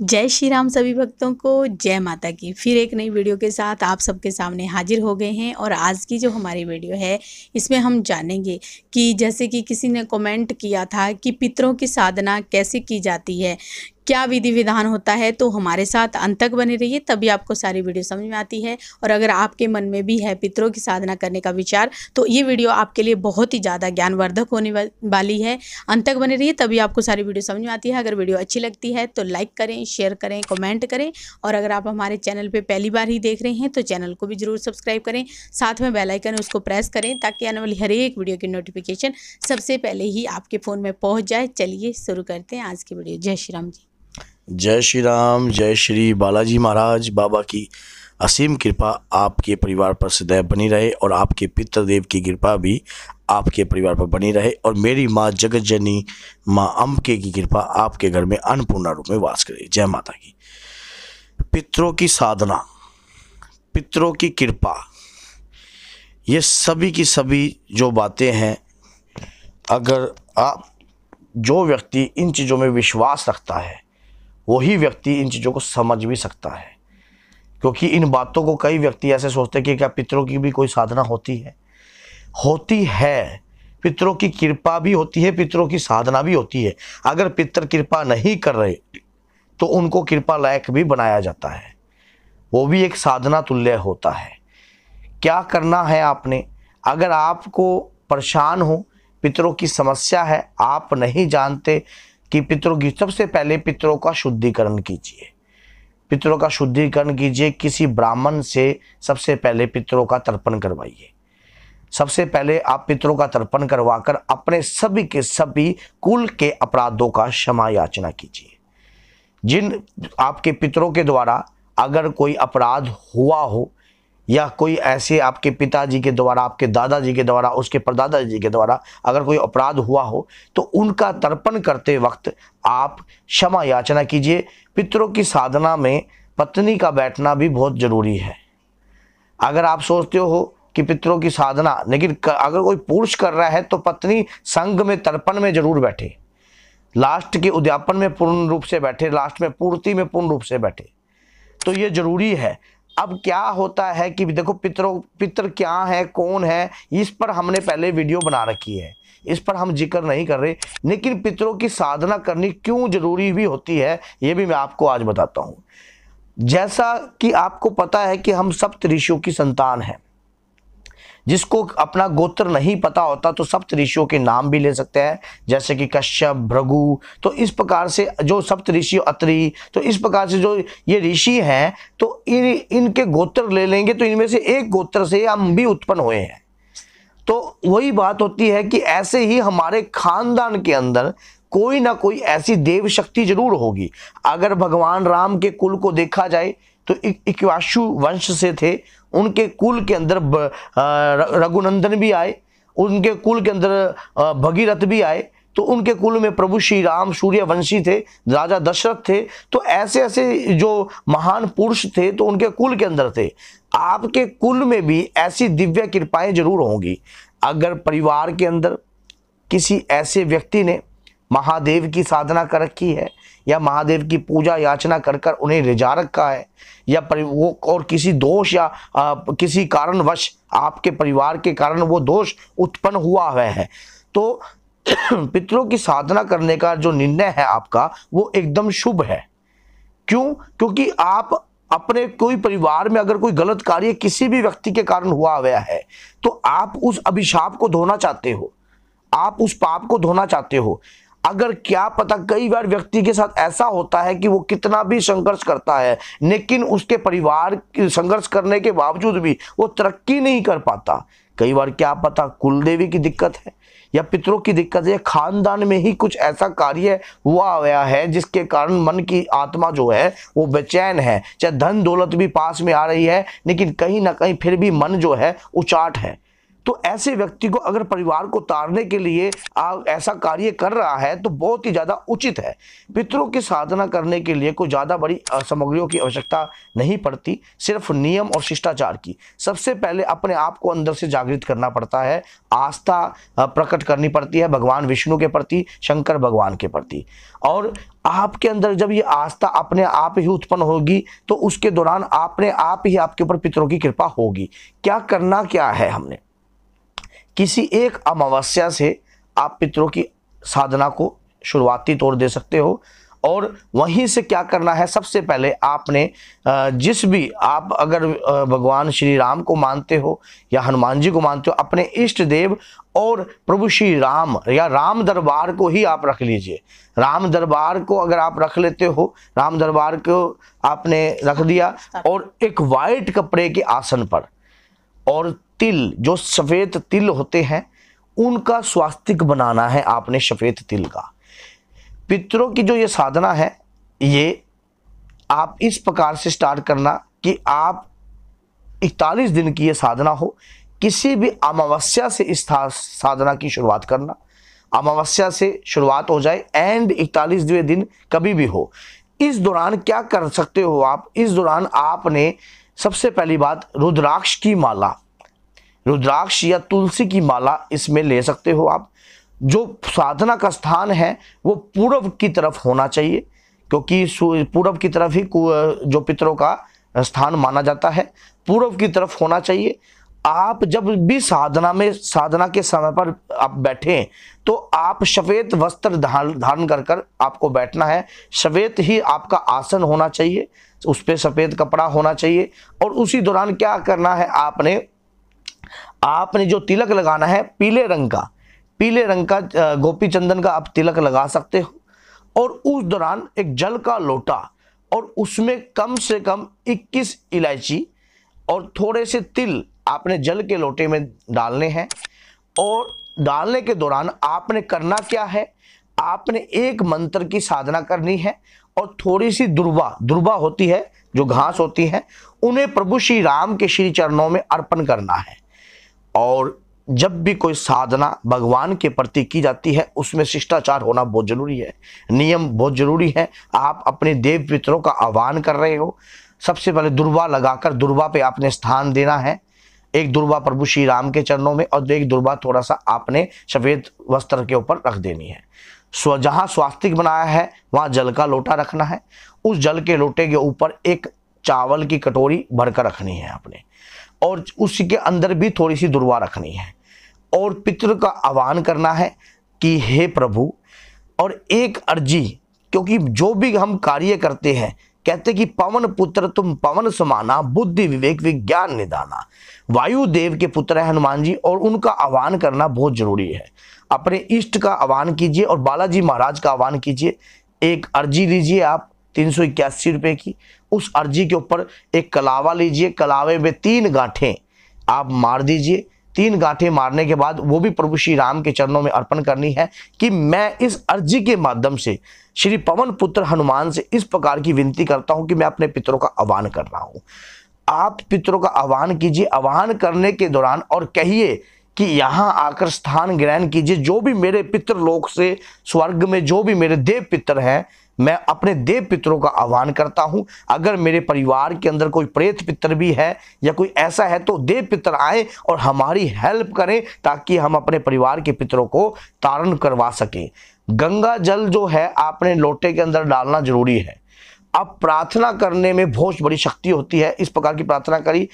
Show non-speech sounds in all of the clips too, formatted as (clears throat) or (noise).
जय श्री राम सभी भक्तों को जय माता की फिर एक नई वीडियो के साथ आप सबके सामने हाजिर हो गए हैं और आज की जो हमारी वीडियो है इसमें हम जानेंगे कि जैसे कि किसी ने कमेंट किया था कि पितरों की साधना कैसे की जाती है क्या विधि विधान होता है तो हमारे साथ अंत तक बने रहिए तभी आपको सारी वीडियो समझ में आती है और अगर आपके मन में भी है पितरों की साधना करने का विचार तो ये वीडियो आपके लिए बहुत ही ज़्यादा ज्ञानवर्धक होने वाली है अंत तक बने रहिए तभी आपको सारी वीडियो समझ में आती है अगर वीडियो अच्छी लगती है तो लाइक करें शेयर करें कमेंट करें और अगर आप हमारे चैनल पर पहली बार ही देख रहे हैं तो चैनल को भी जरूर सब्सक्राइब करें साथ में बेलाइकन उसको प्रेस करें ताकि आने वाली हर एक वीडियो की नोटिफिकेशन सबसे पहले ही आपके फ़ोन में पहुँच जाए चलिए शुरू करते हैं आज की वीडियो जय श्री राम जी जय श्री राम जय श्री बालाजी महाराज बाबा की असीम कृपा आपके परिवार पर सदैव बनी रहे और आपके पितृदेव की कृपा भी आपके परिवार पर बनी रहे और मेरी माँ जगत जननी माँ अम्बके की कृपा आपके घर में अन्नपूर्णा रूप में वास करे जय माता की पितरों की साधना पितरों की कृपा ये सभी की सभी जो बातें हैं अगर आप जो व्यक्ति इन चीज़ों में विश्वास रखता है वही व्यक्ति इन चीज़ों को समझ भी सकता है क्योंकि इन बातों को कई व्यक्ति ऐसे सोचते हैं कि क्या पितरों की भी कोई साधना होती है होती है पितरों की कृपा भी होती है पितरों की साधना भी होती है अगर पितर कृपा नहीं कर रहे तो उनको कृपा लायक भी बनाया जाता है वो भी एक साधना तुल्य होता है क्या करना है आपने अगर आपको परेशान हो पितरों की समस्या है आप नहीं जानते कि पितरों की सबसे पहले पितरों का शुद्धिकरण कीजिए पितरों का शुद्धिकरण कीजिए किसी ब्राह्मण से सबसे पहले पितरों का तर्पण करवाइए सबसे पहले आप पितरों का तर्पण करवाकर अपने सभी के सभी कुल के अपराधों का क्षमा याचना कीजिए जिन आपके पितरों के द्वारा अगर कोई अपराध हुआ हो या कोई ऐसे आपके पिताजी के द्वारा आपके दादाजी के द्वारा उसके परदादा जी के द्वारा अगर कोई अपराध हुआ हो तो उनका तर्पण करते वक्त आप क्षमा याचना कीजिए पितरों की साधना में पत्नी का बैठना भी बहुत ज़रूरी है अगर आप सोचते हो कि पितरों की साधना लेकिन अगर कोई पुरुष कर रहा है तो पत्नी संघ में तर्पण में जरूर बैठे लास्ट के उद्यापन में पूर्ण रूप से बैठे लास्ट में पूर्ति में पूर्ण रूप से बैठे तो ये जरूरी है अब क्या होता है कि देखो पितरों पितर क्या है कौन है इस पर हमने पहले वीडियो बना रखी है इस पर हम जिक्र नहीं कर रहे लेकिन पितरों की साधना करनी क्यों जरूरी भी होती है ये भी मैं आपको आज बताता हूँ जैसा कि आपको पता है कि हम सप्त ऋषियों की संतान हैं जिसको अपना गोत्र नहीं पता होता तो सप्त ऋषियों के नाम भी ले सकते हैं जैसे कि कश्यप भृगु तो इस प्रकार से जो सप्त ऋषि अत्रि तो इस प्रकार से जो ये ऋषि हैं तो इन इनके गोत्र ले लेंगे तो इनमें से एक गोत्र से हम भी उत्पन्न हुए हैं तो वही बात होती है कि ऐसे ही हमारे खानदान के अंदर कोई ना कोई ऐसी देव शक्ति जरूर होगी अगर भगवान राम के कुल को देखा जाए तो इक्वाशु वंश से थे उनके कुल के अंदर रघुनंदन भी आए उनके कुल के अंदर भगीरथ भी आए तो उनके कुल में प्रभु श्री राम सूर्यवंशी थे राजा दशरथ थे तो ऐसे ऐसे जो महान पुरुष थे तो उनके कुल के अंदर थे आपके कुल में भी ऐसी दिव्य कृपाएं जरूर होंगी अगर परिवार के अंदर किसी ऐसे व्यक्ति ने महादेव की साधना कर रखी है या महादेव की पूजा याचना कर कर उन्हें रिजा रखा है या वो और किसी दोष या आ, किसी कारणवश आपके परिवार के कारण वो दोष उत्पन्न हुआ हुआ है तो (clears throat) पितरों की साधना करने का जो निर्णय है आपका वो एकदम शुभ है क्यों क्योंकि आप अपने कोई परिवार में अगर कोई गलत कार्य किसी भी व्यक्ति के कारण हुआ हुआ है तो आप उस अभिशाप को धोना चाहते हो आप उस पाप को धोना चाहते हो अगर क्या पता कई बार व्यक्ति के साथ ऐसा होता है कि वो कितना भी संघर्ष करता है लेकिन उसके परिवार संघर्ष करने के बावजूद भी वो तरक्की नहीं कर पाता कई बार क्या पता कुलदेवी की दिक्कत है या पितरों की दिक्कत है खानदान में ही कुछ ऐसा कार्य हुआ हुआ है जिसके कारण मन की आत्मा जो है वो बेचैन है चाहे धन दौलत भी पास में आ रही है लेकिन कहीं ना कहीं फिर भी मन जो है उचाट है तो ऐसे व्यक्ति को अगर परिवार को तारने के लिए ऐसा कार्य कर रहा है तो बहुत ही ज़्यादा उचित है पितरों की साधना करने के लिए कोई ज़्यादा बड़ी सामग्रियों की आवश्यकता नहीं पड़ती सिर्फ नियम और शिष्टाचार की सबसे पहले अपने आप को अंदर से जागृत करना पड़ता है आस्था प्रकट करनी पड़ती है भगवान विष्णु के प्रति शंकर भगवान के प्रति और आपके अंदर जब ये आस्था अपने आप ही उत्पन्न होगी तो उसके दौरान आपने आप ही आपके ऊपर पितरों की कृपा होगी क्या करना क्या है हमने किसी एक अमावस्या से आप पितरों की साधना को शुरुआती तौर दे सकते हो और वहीं से क्या करना है सबसे पहले आपने जिस भी आप अगर भगवान श्री राम को मानते हो या हनुमान जी को मानते हो अपने इष्ट देव और प्रभु श्री राम या राम दरबार को ही आप रख लीजिए राम दरबार को अगर आप रख लेते हो राम दरबार को आपने रख दिया और एक वाइट कपड़े के आसन पर और तिल जो सफ़ेद तिल होते हैं उनका स्वास्तिक बनाना है आपने सफ़ेद तिल का पितरों की जो ये साधना है ये आप इस प्रकार से स्टार्ट करना कि आप इकतालीस दिन की ये साधना हो किसी भी अमावस्या से इस साधना की शुरुआत करना अमावस्या से शुरुआत हो जाए एंड इकतालीसवें दिन कभी भी हो इस दौरान क्या कर सकते हो आप इस दौरान आपने सबसे पहली बात रुद्राक्ष की माला रुद्राक्ष या तुलसी की माला इसमें ले सकते हो आप जो साधना का स्थान है वो पूर्व की तरफ होना चाहिए क्योंकि पूर्व की तरफ ही जो पितरों का स्थान माना जाता है पूर्व की तरफ होना चाहिए आप जब भी साधना में साधना के समय पर आप बैठे तो आप सफ़ेद वस्त्र धारण कर कर आपको बैठना है सफ़ेद ही आपका आसन होना चाहिए उस पर सफ़ेद कपड़ा होना चाहिए और उसी दौरान क्या करना है आपने आपने जो तिलक लगाना है पीले रंग का पीले रंग का गोपी चंदन का आप तिलक लगा सकते हो और उस दौरान एक जल का लोटा और उसमें कम से कम 21 इलायची और थोड़े से तिल आपने जल के लोटे में डालने हैं और डालने के दौरान आपने करना क्या है आपने एक मंत्र की साधना करनी है और थोड़ी सी दुर्वा दुर्वा होती है जो घास होती है उन्हें प्रभु श्री राम के श्री चरणों में अर्पण करना है और जब भी कोई साधना भगवान के प्रति की जाती है उसमें शिष्टाचार होना बहुत जरूरी है नियम बहुत जरूरी है आप अपने देव पितरों का आह्वान कर रहे हो सबसे पहले दुर्वा लगाकर दुर्वा पे आपने स्थान देना है एक दुर्वा प्रभु श्री राम के चरणों में और एक दुर्वा थोड़ा सा आपने सफ़ेद वस्त्र के ऊपर रख देनी है स्व जहाँ स्वास्तिक बनाया है वहाँ जल का लोटा रखना है उस जल के लोटे के ऊपर एक चावल की कटोरी भरकर रखनी है आपने और उसके अंदर भी थोड़ी सी दुर्वा रखनी है और पितृ का आह्वान करना है कि हे प्रभु और एक अर्जी क्योंकि जो भी हम कार्य करते हैं कहते कि पवन पुत्र तुम पवन समाना बुद्धि विवेक विज्ञान निदाना वायु देव के पुत्र है हनुमान जी और उनका आह्वान करना बहुत जरूरी है अपने इष्ट का आह्वान कीजिए और बालाजी महाराज का आह्वान कीजिए एक अर्जी दीजिए आप तीन सौ इक्यासी रुपये की उस अर्जी के ऊपर एक कलावा लीजिए कलावे में तीन गांठें आप मार दीजिए तीन गांठें मारने के बाद वो भी प्रभु श्री राम के चरणों में अर्पण करनी है कि मैं इस अर्जी के माध्यम से श्री पवन पुत्र हनुमान से इस प्रकार की विनती करता हूं कि मैं अपने पितरों का आह्वान कर रहा हूं आप पितरों का आह्वान कीजिए आह्वान करने के दौरान और कहिए कि यहाँ आकर स्थान ग्रहण कीजिए जो भी मेरे पितृलोक से स्वर्ग में जो भी मेरे देव पितर हैं मैं अपने देव पितरों का आह्वान करता हूं अगर मेरे परिवार के अंदर कोई प्रेत पितर भी है या कोई ऐसा है तो देव पितर आए और हमारी हेल्प करें ताकि हम अपने परिवार के पितरों को तारण करवा सकें गंगा जल जो है आपने लोटे के अंदर डालना जरूरी है अब प्रार्थना करने में बहुत बड़ी शक्ति होती है इस प्रकार की प्रार्थना करी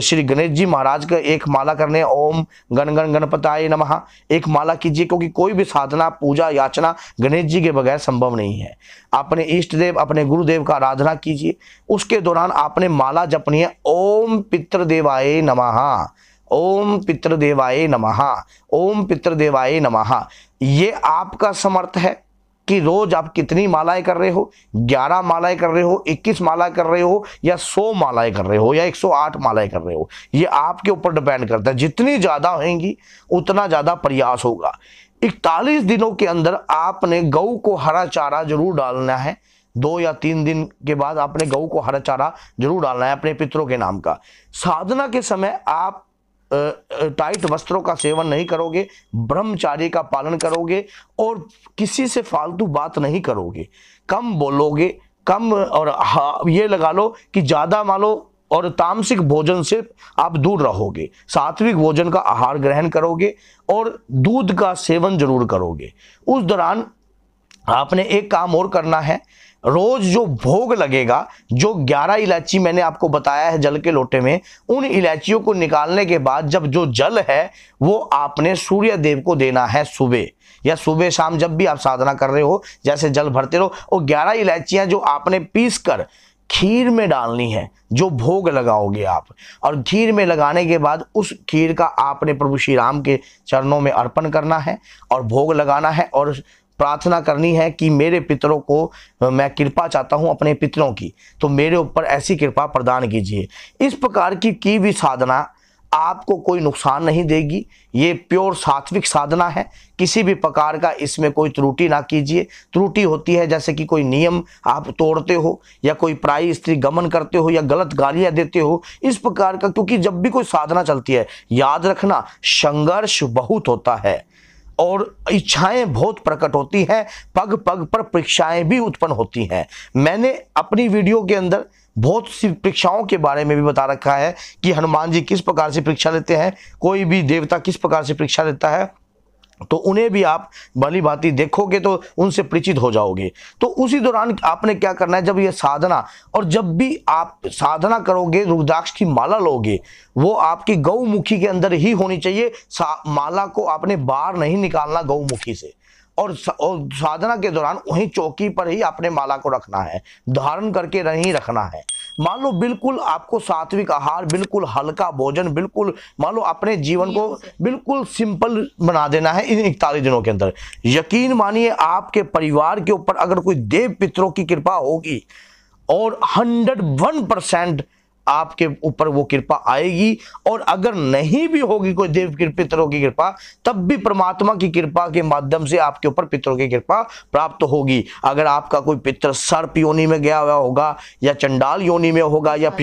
श्री गणेश जी महाराज का एक माला करने ओम गण गण गणपताय नमः एक माला कीजिए क्योंकि कोई भी साधना पूजा याचना गणेश जी के बगैर संभव नहीं है अपने इष्ट देव अपने गुरुदेव का आराधना कीजिए उसके दौरान आपने माला जपनी है ओम पितृदेवाय नम ओम पितृदेवाय नमः ओम पितृदेवाय नमः ये आपका समर्थ है कि रोज आप कितनी मालाएं कर रहे हो 11 मालाएं कर रहे हो 21 माला कर रहे हो या 100 मालाएं कर रहे हो या 108 मालाएं कर रहे हो ये आपके ऊपर डिपेंड करता है जितनी ज़्यादा होगी उतना ज़्यादा प्रयास होगा इकतालीस दिनों के अंदर आपने गऊ को हरा चारा जरूर डालना है दो या तीन दिन के बाद आपने गऊ को हरा चारा जरूर डालना है अपने पितरों के नाम का साधना के समय आप टाइट वस्त्रों का सेवन नहीं करोगे ब्रह्मचार्य का पालन करोगे और किसी से फालतू बात नहीं करोगे कम बोलोगे कम और हाँ ये लगा लो कि ज़्यादा मानो और तामसिक भोजन से आप दूर रहोगे सात्विक भोजन का आहार ग्रहण करोगे और दूध का सेवन जरूर करोगे उस दौरान आपने एक काम और करना है रोज जो भोग लगेगा जो 11 इलायची मैंने आपको बताया है जल के लोटे में उन इलायचियों को निकालने के बाद जब जो जल है वो आपने सूर्य देव को देना है सुबह या सुबह शाम जब भी आप साधना कर रहे हो जैसे जल भरते रहो वो 11 इलायचियां जो आपने पीस कर खीर में डालनी है जो भोग लगाओगे आप और खीर में लगाने के बाद उस खीर का आपने प्रभु श्री राम के चरणों में अर्पण करना है और भोग लगाना है और प्रार्थना करनी है कि मेरे पितरों को मैं कृपा चाहता हूँ अपने पितरों की तो मेरे ऊपर ऐसी कृपा प्रदान कीजिए इस प्रकार की की भी साधना आपको कोई नुकसान नहीं देगी ये प्योर सात्विक साधना है किसी भी प्रकार का इसमें कोई त्रुटि ना कीजिए त्रुटि होती है जैसे कि कोई नियम आप तोड़ते हो या कोई प्राय स्त्री गमन करते हो या गलत गालियां देते हो इस प्रकार का क्योंकि जब भी कोई साधना चलती है याद रखना संघर्ष बहुत होता है और इच्छाएं बहुत प्रकट होती हैं पग पग पर परीक्षाएं भी उत्पन्न होती हैं मैंने अपनी वीडियो के अंदर बहुत सी परीक्षाओं के बारे में भी बता रखा है कि हनुमान जी किस प्रकार से परीक्षा लेते हैं कोई भी देवता किस प्रकार से परीक्षा लेता है तो उन्हें भी आप भली भांति देखोगे तो उनसे परिचित हो जाओगे तो उसी दौरान आपने क्या करना है जब ये साधना और जब भी आप साधना करोगे रुद्राक्ष की माला लोगे वो आपकी गौमुखी के अंदर ही होनी चाहिए माला को आपने बाहर नहीं निकालना गौमुखी से और, साधना के दौरान वहीं चौकी पर ही आपने माला को रखना है धारण करके नहीं रखना है मान लो बिल्कुल आपको सात्विक आहार बिल्कुल हल्का भोजन बिल्कुल मान लो अपने जीवन को बिल्कुल सिंपल बना देना है इन इकतालीस दिनों के अंदर यकीन मानिए आपके परिवार के ऊपर अगर कोई देव पितरों की कृपा होगी और हंड्रेड वन परसेंट आपके ऊपर वो कृपा आएगी और अगर नहीं भी होगी कोई देव पितरों की कृपा तब भी परमात्मा की कृपा के माध्यम से आपके ऊपर पितरों की कृपा प्राप्त होगी अगर आपका कोई पितर सर्प योनि में गया हुआ होगा या चंडाल योनि में होगा या हाँ।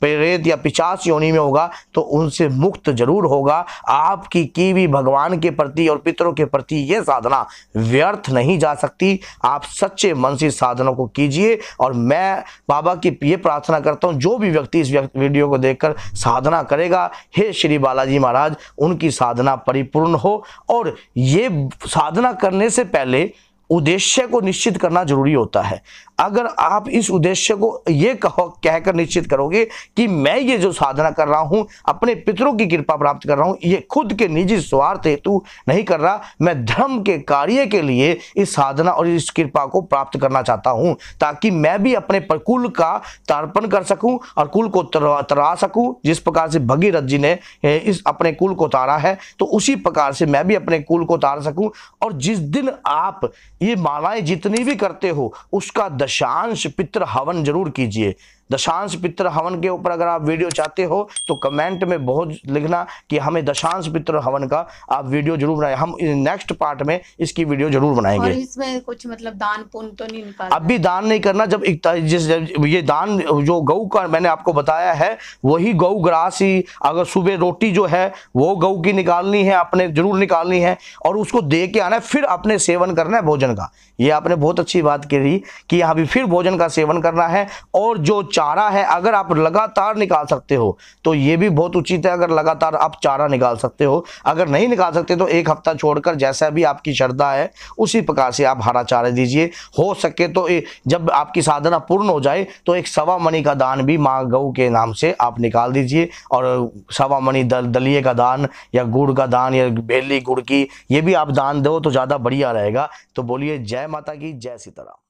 प्रेरित या पिचास योनि में होगा तो उनसे मुक्त जरूर होगा आपकी की भी भगवान के प्रति और पितरों के प्रति ये साधना व्यर्थ नहीं जा सकती आप सच्चे मन से साधना को कीजिए और मैं बाबा की ये प्रार्थना करता हूँ जो भी व्यक्ति इस वीडियो को देखकर साधना करेगा हे श्री बालाजी महाराज उनकी साधना परिपूर्ण हो और ये साधना करने से पहले उद्देश्य को निश्चित करना जरूरी होता है अगर आप इस उद्देश्य को ये कहो कहकर निश्चित करोगे कि मैं ये जो साधना कर रहा हूँ अपने पितरों की कृपा प्राप्त कर रहा हूँ ये खुद के निजी स्वार्थ हेतु नहीं कर रहा मैं धर्म के कार्य के लिए इस साधना और इस कृपा को प्राप्त करना चाहता हूँ ताकि मैं भी अपने कुल का तार्पण कर सकूँ और कुल को तरा सकूँ जिस प्रकार से भगीरथ जी ने इस अपने कुल को तारा है तो उसी प्रकार से मैं भी अपने कुल को तार सकूँ और जिस दिन आप ये मालाएं जितनी भी करते हो उसका दशांश पितृ हवन जरूर कीजिए दशांश पित्र हवन के ऊपर अगर आप वीडियो चाहते हो तो कमेंट में बहुत लिखना कि हमें दशांश पित्र हवन का आप वीडियो जरूर बनाए हम नेक्स्ट पार्ट में इसकी वीडियो जरूर बनाएंगे इसमें कुछ मतलब दान पुण्य तो नहीं निकाल अभी दान नहीं करना जब जिस ये दान जो गऊ का मैंने आपको बताया है वही गौ ग्रास ही अगर सुबह रोटी जो है वो गौ की निकालनी है अपने जरूर निकालनी है और उसको दे के आना है फिर अपने सेवन करना है भोजन का ये आपने बहुत अच्छी बात कही कि यहाँ भी फिर भोजन का सेवन करना है और जो चारा है अगर आप लगातार निकाल सकते हो तो ये भी बहुत उचित है अगर लगातार आप चारा निकाल सकते हो अगर नहीं निकाल सकते तो एक हफ्ता छोड़कर जैसा भी आपकी श्रद्धा है उसी प्रकार से आप हरा चारा दीजिए हो सके तो जब आपकी साधना पूर्ण हो जाए तो एक सवा मणि का दान भी माँ गऊ के नाम से आप निकाल दीजिए और सवा मणि दल, दलिए का दान या गुड़ का दान या बेली गुड़ की ये भी आप दान दो तो ज़्यादा बढ़िया रहेगा तो बोलिए जय माता की जय सीताराम